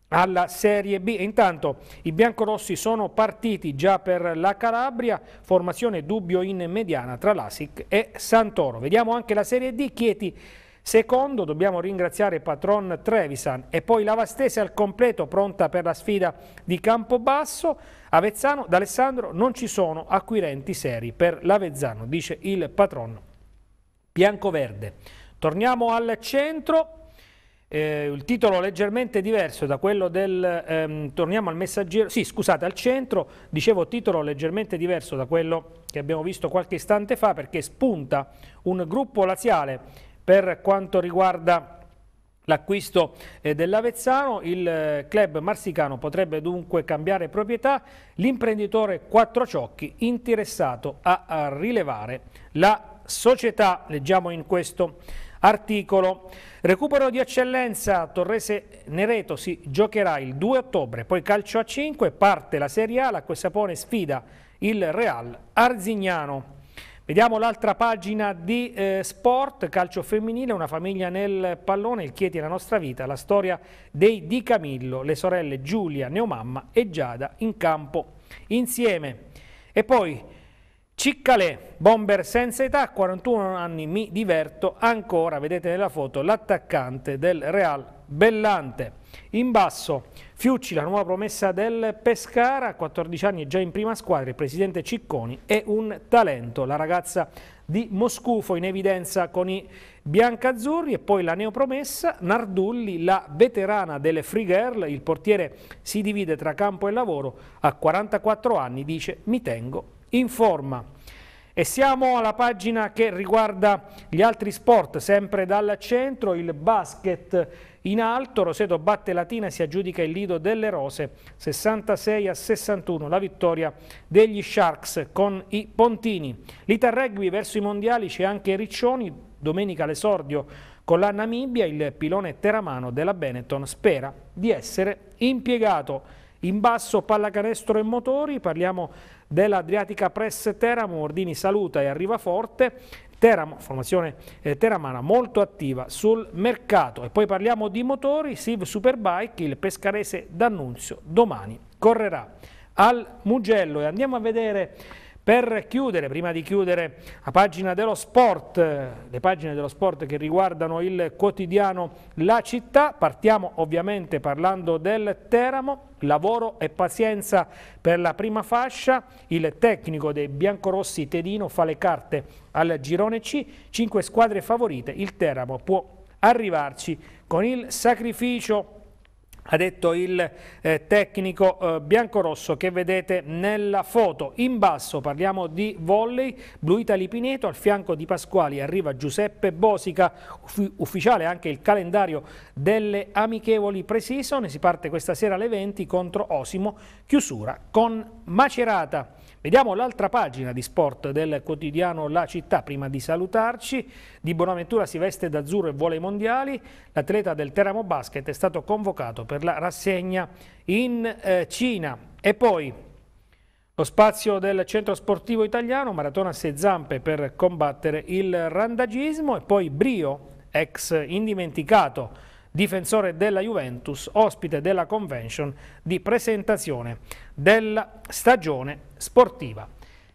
S1: alla Serie B. Intanto i biancorossi sono partiti già per la Calabria, formazione dubbio in mediana tra Lasic e Santoro. Vediamo anche la Serie D, Chieti Secondo, dobbiamo ringraziare Patron Trevisan e poi la Vastese al completo pronta per la sfida di Campobasso. Avezzano, D'Alessandro non ci sono acquirenti seri per l'Avezzano, dice il patron biancoverde. Torniamo al centro. Eh, il titolo leggermente diverso da quello del ehm, torniamo al messaggero sì scusate al centro dicevo titolo leggermente diverso da quello che abbiamo visto qualche istante fa perché spunta un gruppo laziale per quanto riguarda l'acquisto eh, dell'Avezzano, il eh, club marsicano potrebbe dunque cambiare proprietà, l'imprenditore Quattro Ciocchi interessato a rilevare la società, leggiamo in questo articolo. Recupero di eccellenza, Torrese Nereto si giocherà il 2 ottobre, poi calcio a 5, parte la Serie A, la e sapone sfida il Real Arzignano. Vediamo l'altra pagina di eh, sport, calcio femminile, una famiglia nel pallone, il Chieti è la nostra vita, la storia dei Di Camillo, le sorelle Giulia, neomamma e Giada in campo insieme. E poi Ciccalè, bomber senza età, 41 anni, mi diverto ancora, vedete nella foto, l'attaccante del Real Bellante. In basso, Fiucci, la nuova promessa del Pescara, a 14 anni è già in prima squadra, il presidente Cicconi è un talento, la ragazza di Moscufo in evidenza con i biancazzurri e poi la neopromessa Nardulli, la veterana delle Free Girl, il portiere si divide tra campo e lavoro, a 44 anni dice mi tengo in forma. E siamo alla pagina che riguarda gli altri sport, sempre dal centro, il basket in alto Roseto batte Latina e si aggiudica il Lido delle Rose 66 a 61, la vittoria degli Sharks con i Pontini. L'Ita Rugby verso i mondiali c'è anche Riccioni, domenica l'esordio con la Namibia, il pilone teramano della Benetton spera di essere impiegato. In basso pallacanestro e motori, parliamo dell'Adriatica Press Teramo, Ordini saluta e arriva forte, Teramo, formazione eh, teramana molto attiva sul mercato. E poi parliamo di motori, SIV Superbike, il pescarese D'Annunzio domani correrà al Mugello e andiamo a vedere per chiudere, prima di chiudere, la pagina dello sport, le pagine dello sport che riguardano il quotidiano La Città, partiamo ovviamente parlando del Teramo, lavoro e pazienza per la prima fascia, il tecnico dei biancorossi Tedino fa le carte al girone C, cinque squadre favorite, il Teramo può arrivarci con il sacrificio ha detto il eh, tecnico eh, biancorosso che vedete nella foto. In basso parliamo di volley, Blu Italy Pineto, al fianco di Pasquali arriva Giuseppe Bosica, uf ufficiale anche il calendario delle amichevoli pre-season, si parte questa sera alle 20 contro Osimo, chiusura con Macerata. Vediamo l'altra pagina di sport del quotidiano La Città prima di salutarci. Di Bonaventura si veste d'azzurro e vuole i mondiali. L'atleta del Teramo Basket è stato convocato per la rassegna in eh, Cina. E poi lo spazio del centro sportivo italiano, maratona a sei zampe per combattere il randagismo e poi Brio, ex indimenticato difensore della Juventus, ospite della convention di presentazione della stagione sportiva.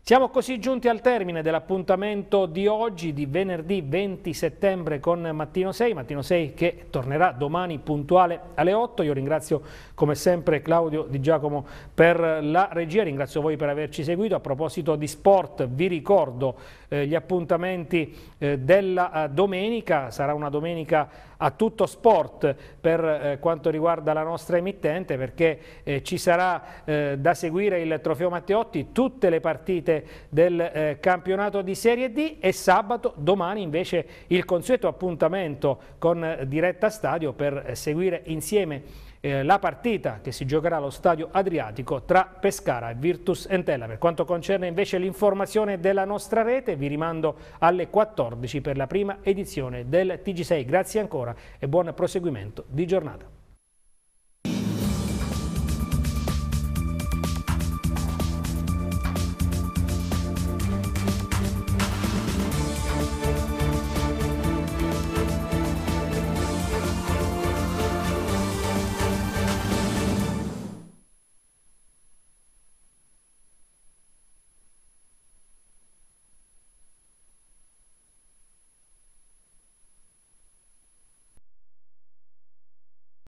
S1: Siamo così giunti al termine dell'appuntamento di oggi, di venerdì 20 settembre con Mattino 6, Mattino 6 che tornerà domani puntuale alle 8. Io ringrazio come sempre Claudio Di Giacomo per la regia, ringrazio voi per averci seguito. A proposito di sport vi ricordo eh, gli appuntamenti eh, della eh, domenica, sarà una domenica a tutto sport per eh, quanto riguarda la nostra emittente perché eh, ci sarà eh, da seguire il trofeo Matteotti, tutte le partite sede del eh, campionato di Serie D e sabato, domani invece il consueto appuntamento con eh, diretta stadio per eh, seguire insieme eh, la partita che si giocherà allo stadio Adriatico tra Pescara e Virtus Entella. Per quanto concerne invece l'informazione della nostra rete, vi rimando alle 14 per la prima edizione del TG6. Grazie ancora e buon proseguimento di giornata.